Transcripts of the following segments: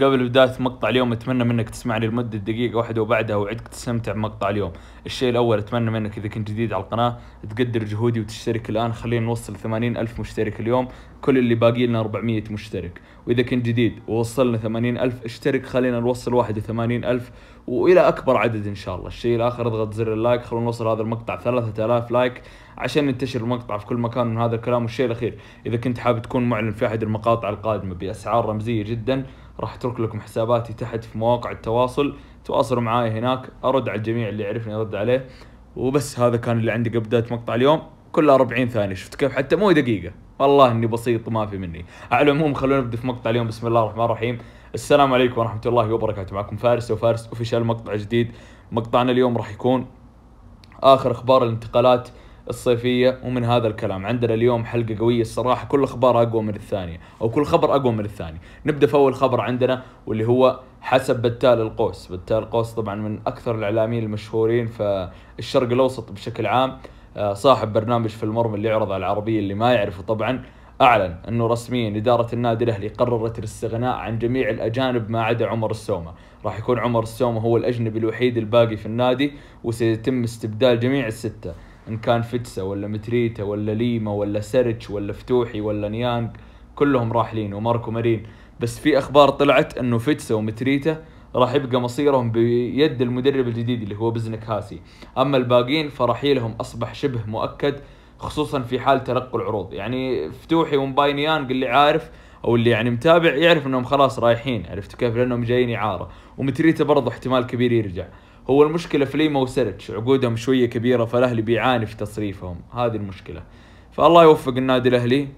قبل بداية مقطع اليوم أتمنى منك تسمعني لمدة دقيقة واحدة وبعدها أوعدك تستمتع بمقطع اليوم الشيء الأول أتمنى منك إذا كنت جديد على القناة تقدر جهودي وتشترك الآن خلينا نوصل 80 ألف مشترك اليوم كل اللي باقي لنا 400 مشترك وإذا كنت جديد ووصلنا 80 ألف اشترك خلينا نوصل 81 ألف وإلى أكبر عدد إن شاء الله الشيء الآخر اضغط زر اللايك خلونا نوصل هذا المقطع 3000 لايك عشان ينتشر المقطع في كل مكان من هذا الكلام والشيء الأخير إذا كنت حاب تكون معلن في أحد المقاطع القادمة بأسعار رمزية جداً راح اترك لكم حساباتي تحت في مواقع التواصل تواصلوا معاي هناك ارد على الجميع اللي يعرفني ارد عليه وبس هذا كان اللي عندي قبل بدايه مقطع اليوم كلها 40 ثانيه شفت كيف حتى مو دقيقه والله اني بسيط ما في مني على العموم خلونا نبدا في مقطع اليوم بسم الله الرحمن الرحيم السلام عليكم ورحمه الله وبركاته معكم فارس وفارس اوفيشال مقطع جديد مقطعنا اليوم راح يكون اخر اخبار الانتقالات الصيفيه ومن هذا الكلام عندنا اليوم حلقه قويه الصراحه كل اخبار اقوى من الثانيه او كل خبر اقوى من الثاني نبدا في اول خبر عندنا واللي هو حسب بتال القوس بتال القوس طبعا من اكثر الاعلاميين المشهورين في الشرق الاوسط بشكل عام آه، صاحب برنامج في المرمى اللي يعرض على العربيه اللي ما يعرفه طبعا اعلن انه رسميا اداره النادي الاهلي قررت الاستغناء عن جميع الاجانب ما عدا عمر السومه، راح يكون عمر السومه هو الاجنبي الوحيد الباقي في النادي وسيتم استبدال جميع السته، ان كان فيتسا ولا متريتا ولا ليما ولا سرتش ولا فتوحي ولا نيانج كلهم راحلين وماركو مارين بس في اخبار طلعت انه فيتسا ومتريتا راح يبقى مصيرهم بيد المدرب الجديد اللي هو بزنك هاسي اما الباقيين فرحيلهم اصبح شبه مؤكد خصوصا في حال تلقي العروض يعني فتوحي ومباينيانج اللي عارف او اللي يعني متابع يعرف انهم خلاص رايحين عرفت كيف لانهم جايين اعاره ومتريتا برضه احتمال كبير يرجع هو المشكله في ليما وسيرتش عقودهم شويه كبيره فالاهلي بيعاني في تصريفهم هذه المشكله فالله يوفق النادي الاهلي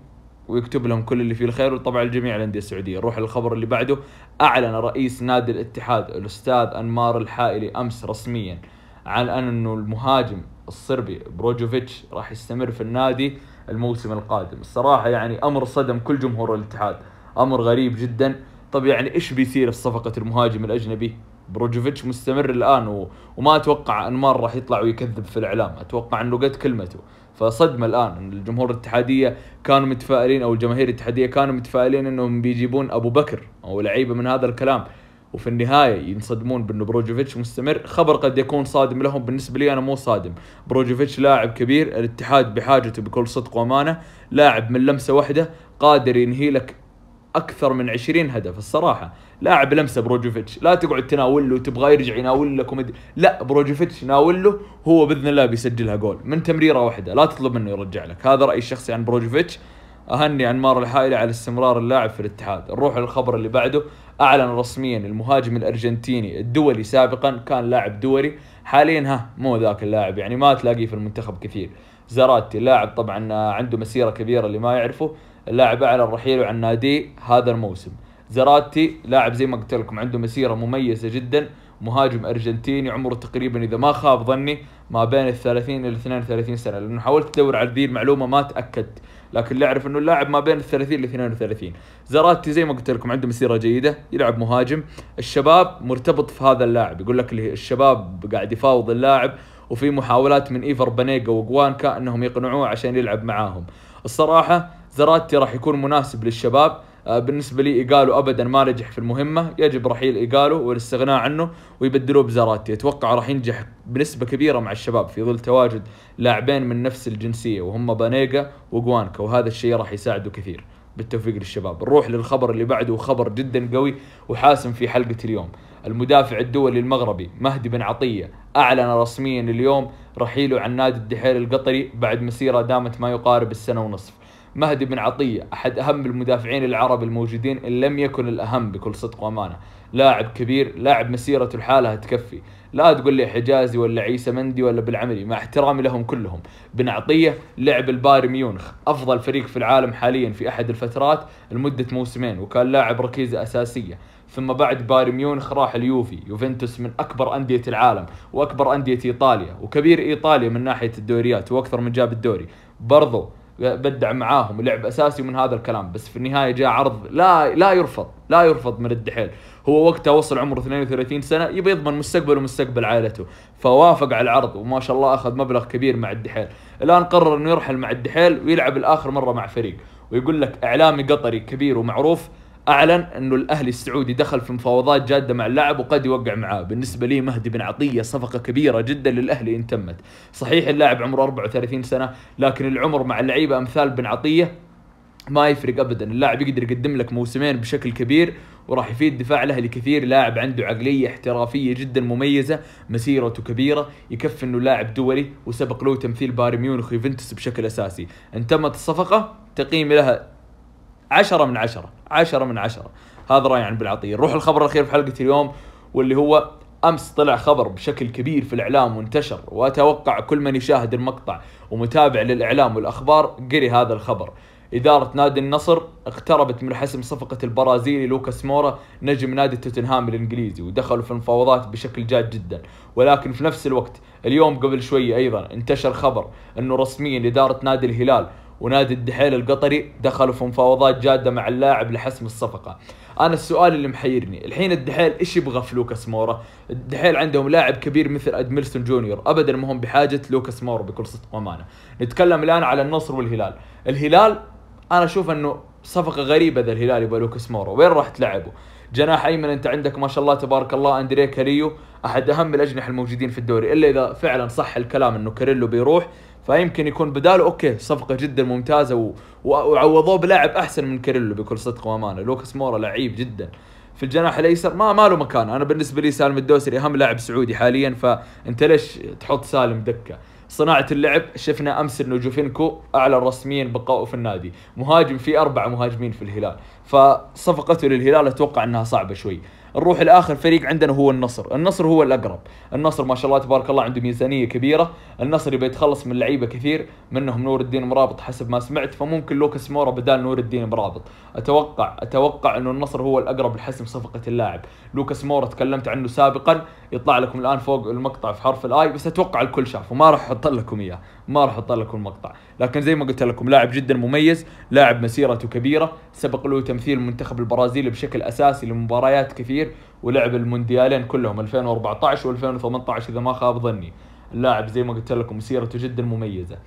ويكتب لهم كل اللي فيه الخير وطبعا الجميع الانديه السعوديه نروح للخبر اللي بعده اعلن رئيس نادي الاتحاد الاستاذ انمار الحائلي امس رسميا عن انه المهاجم الصربي بروجوفيتش راح يستمر في النادي الموسم القادم الصراحة يعني أمر صدم كل جمهور الاتحاد أمر غريب جدا طب يعني إيش بيصير في صفقة المهاجم الأجنبي بروجوفيتش مستمر الآن و... وما أتوقع أنمار راح يطلع ويكذب في الإعلام أتوقع أنه قد كلمته فصدمة الآن الجمهور الاتحادية كانوا متفائلين أو الجماهير الاتحادية كانوا متفائلين أنهم بيجيبون أبو بكر أو لعيبة من هذا الكلام وفي النهايه ينصدمون بانه بروجوفيتش مستمر خبر قد يكون صادم لهم بالنسبه لي انا مو صادم بروجوفيتش لاعب كبير الاتحاد بحاجته بكل صدق وامانه لاعب من لمسه واحده قادر ينهي لك اكثر من 20 هدف الصراحه لاعب لمسه بروجوفيتش لا تقعد تناول له وتبغى يرجع يناول لك ومد... لا بروجوفيتش ناول له هو باذن الله بيسجلها جول من تمريره واحده لا تطلب منه يرجع لك هذا رايي الشخصي عن بروجوفيتش أهني أنمار الحائلي على استمرار اللاعب في الاتحاد نروح للخبر اللي بعده أعلن رسميا المهاجم الأرجنتيني الدولي سابقا كان لاعب دولي حاليا ها مو ذاك اللاعب يعني ما تلاقيه في المنتخب كثير زراتي لاعب طبعا عنده مسيرة كبيرة اللي ما يعرفه اللاعب أعلن رحيله عن ناديه هذا الموسم زراتي لاعب زي ما قلت لكم عنده مسيرة مميزة جدا مهاجم ارجنتيني عمره تقريبا اذا ما خاب ظني ما بين ال 30 الى 32 سنه لانه حاولت ادور على ذي المعلومه ما تاكدت لكن اللي اعرف انه اللاعب ما بين ال 30 ل 32 زراتي زي ما قلت لكم عنده مسيره جيده يلعب مهاجم الشباب مرتبط في هذا اللاعب يقول لك الشباب قاعد يفاوض اللاعب وفي محاولات من ايفر بانيجا وجوانكا انهم يقنعوه عشان يلعب معاهم الصراحه زراتي راح يكون مناسب للشباب آه، بالنسبه لي ايجالو ابدا ما نجح في المهمه يجب رحيل ايجالو والاستغناء عنه ويبدلوه بزاراتي اتوقع راح ينجح بنسبه كبيره مع الشباب في ظل تواجد لاعبين من نفس الجنسيه وهم بانيجا وجوانكا وهذا الشيء راح يساعده كثير بالتوفيق للشباب نروح للخبر اللي بعده وخبر جدا قوي وحاسم في حلقة اليوم المدافع الدولي المغربي مهدي بن عطية أعلن رسميا اليوم رحيله عن نادي الدحيل القطري بعد مسيرة دامت ما يقارب السنة ونصف مهدي بن عطية أحد أهم المدافعين العرب الموجودين إن لم يكن الأهم بكل صدق وأمانة لاعب كبير لاعب مسيرة الحالة تكفي لا تقول لي حجازي ولا عيسى مندي ولا بالعملي مع احترامي لهم كلهم بن عطية لعب البايرن ميونخ أفضل فريق في العالم حاليا في أحد الفترات لمدة موسمين وكان لاعب ركيزة أساسية ثم بعد بايرن ميونخ راح اليوفي يوفنتوس من اكبر انديه العالم واكبر انديه ايطاليا وكبير ايطاليا من ناحيه الدوريات واكثر من جاب الدوري برضو بدع معاهم ولعب اساسي من هذا الكلام بس في النهايه جاء عرض لا لا يرفض لا يرفض من الدحيل هو وقتها وصل عمره 32 سنه يبي يضمن مستقبله ومستقبل عائلته فوافق على العرض وما شاء الله اخذ مبلغ كبير مع الدحيل الان قرر انه يرحل مع الدحيل ويلعب الاخر مره مع فريق ويقول لك اعلامي قطري كبير ومعروف اعلن انه الاهلي السعودي دخل في مفاوضات جاده مع اللاعب وقد يوقع معاه، بالنسبه لي مهدي بن عطيه صفقه كبيره جدا للاهلي ان تمت، صحيح اللاعب عمره 34 سنه لكن العمر مع اللعيبه امثال بن عطيه ما يفرق ابدا، اللاعب يقدر يقدم لك موسمين بشكل كبير وراح يفيد دفاع الاهلي كثير، لاعب عنده عقليه احترافيه جدا مميزه، مسيرته كبيره، يكفي انه لاعب دولي وسبق له تمثيل بايرن ميونخ ويوفنتوس بشكل اساسي، ان تمت الصفقه تقييمي لها عشرة من عشرة عشرة من عشرة هذا رأي عن بن عطية نروح الخبر الأخير في حلقة اليوم واللي هو امس طلع خبر بشكل كبير في الاعلام وانتشر واتوقع كل من يشاهد المقطع ومتابع للاعلام والاخبار قري هذا الخبر. إدارة نادي النصر اقتربت من حسم صفقة البرازيلي لوكاس مورا نجم نادي توتنهام الإنجليزي ودخلوا في المفاوضات بشكل جاد جدا ولكن في نفس الوقت اليوم قبل شوية أيضا انتشر خبر أنه رسميا إدارة نادي الهلال ونادي الدحيل القطري دخلوا في مفاوضات جاده مع اللاعب لحسم الصفقه انا السؤال اللي محيرني الحين الدحيل ايش يبغى في لوكاس مورا الدحيل عندهم لاعب كبير مثل ادميلسون جونيور ابدا ما هم بحاجه لوكاس مورا بكل صدق وامانه نتكلم الان على النصر والهلال الهلال انا اشوف انه صفقه غريبه ذا الهلال يبغى لوكاس مورا وين راح تلعبه جناح ايمن انت عندك ما شاء الله تبارك الله اندريه كاريو احد اهم الاجنحه الموجودين في الدوري الا اذا فعلا صح الكلام انه كاريلو بيروح فيمكن يكون بداله اوكي صفقه جدا ممتازه و... وعوضوه بلاعب احسن من كيريلو بكل صدق وامانه لوكاس مورا لعيب جدا في الجناح الايسر ما ما له مكان انا بالنسبه لي سالم الدوسري اهم لاعب سعودي حاليا فانت ليش تحط سالم دكه صناعة اللعب شفنا امس انه جوفينكو اعلن رسميا بقائه في النادي، مهاجم في اربعة مهاجمين في الهلال، فصفقته للهلال اتوقع انها صعبة شوي، نروح لاخر فريق عندنا هو النصر، النصر هو الاقرب، النصر ما شاء الله تبارك الله عنده ميزانيه كبيره، النصر يبي يتخلص من لعيبه كثير منهم نور الدين مرابط حسب ما سمعت فممكن لوكاس مورا بدال نور الدين مرابط، اتوقع اتوقع انه النصر هو الاقرب لحسم صفقه اللاعب، لوكاس مورا تكلمت عنه سابقا يطلع لكم الان فوق المقطع في حرف الاي بس اتوقع الكل شافه ما راح احط لكم اياه، ما راح اطلع لكم المقطع لكن زي ما قلت لكم لاعب جدا مميز لاعب مسيرته كبيرة سبق له تمثيل منتخب البرازيل بشكل أساسي لمباريات كثير ولعب المونديالين كلهم 2014 و2018 إذا ما خاب ظني اللاعب زي ما قلت لكم مسيرته جدا مميزة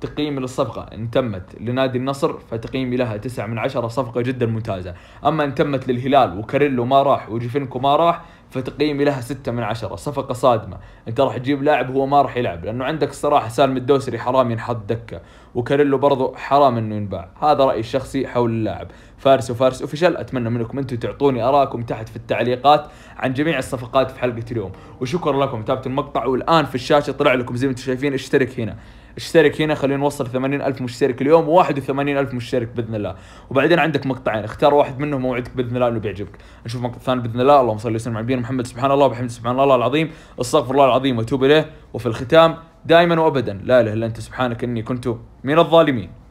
تقييمي للصفقة إن تمت لنادي النصر فتقييمي لها تسعة من عشرة صفقة جدا ممتازة أما إن تمت للهلال وكاريلو ما راح وجيفينكو ما راح فتقييمي لها ستة من عشرة صفقة صادمة انت راح تجيب لاعب هو ما راح يلعب لانه عندك الصراحة سالم الدوسري حرام ينحط دكة وكاريلو برضو حرام انه ينباع هذا رأيي الشخصي حول اللاعب فارس وفارس اوفيشال اتمنى منكم انتم تعطوني اراءكم تحت في التعليقات عن جميع الصفقات في حلقة اليوم وشكرا لكم تابت المقطع والان في الشاشة طلع لكم زي ما انتم شايفين اشترك هنا اشترك هنا خلينا نوصل 80000 مشترك اليوم و81000 مشترك باذن الله وبعدين عندك مقطعين اختار واحد منهم موعدك باذن الله انه بيعجبك نشوف مقطع ثاني باذن الله اللهم صل وسلم على نبينا محمد سبحان الله وبحمده سبحان الله العظيم استغفر الله العظيم واتوب اليه وفي الختام دائما وابدا لا اله الا انت سبحانك اني كنت من الظالمين